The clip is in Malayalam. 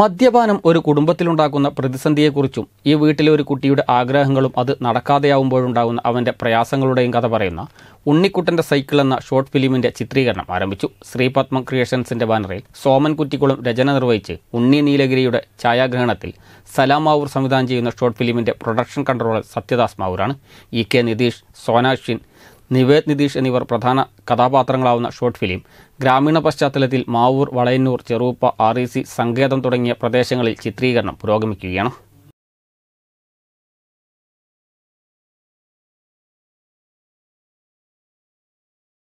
മദ്യപാനം ഒരു കുടുംബത്തിലുണ്ടാക്കുന്ന പ്രതിസന്ധിയെക്കുറിച്ചും ഈ വീട്ടിലെ ഒരു കുട്ടിയുടെ ആഗ്രഹങ്ങളും അത് നടക്കാതെയാവുമ്പോഴുണ്ടാകുന്ന അവന്റെ പ്രയാസങ്ങളുടെയും കഥ പറയുന്ന ഉണ്ണിക്കുട്ടന്റെ സൈക്കിൾ എന്ന ഷോർട്ട് ഫിലിമിന്റെ ചിത്രീകരണം ആരംഭിച്ചു ശ്രീപത്മ ക്രിയേഷൻസിന്റെ ബാനറിൽ സോമൻ കുറ്റിക്കുളം രചന നിർവഹിച്ച് ഉണ്ണി നീലഗിരിയുടെ ഛായാഗ്രഹണത്തിൽ സലാമാവൂർ സംവിധാനം ചെയ്യുന്ന ഷോർട്ട് ഫിലിമിന്റെ പ്രൊഡക്ഷൻ കൺട്രോളർ സത്യദാസ് മാവൂരാണ് ഇ കെ നിതീഷ് സോനാക്ഷിൻ നിവേദ് നിതീഷ് എന്നിവർ പ്രധാന കഥാപാത്രങ്ങളാവുന്ന ഷോർട്ട് ഫിലിം ഗ്രാമീണ പശ്ചാത്തലത്തിൽ മാവൂർ വളയന്നൂർ ചെറുപ്പ ആർ സംഗേതം സി സങ്കേതം തുടങ്ങിയ പ്രദേശങ്ങളിൽ ചിത്രീകരണം പുരോഗമിക്കുകയാണ്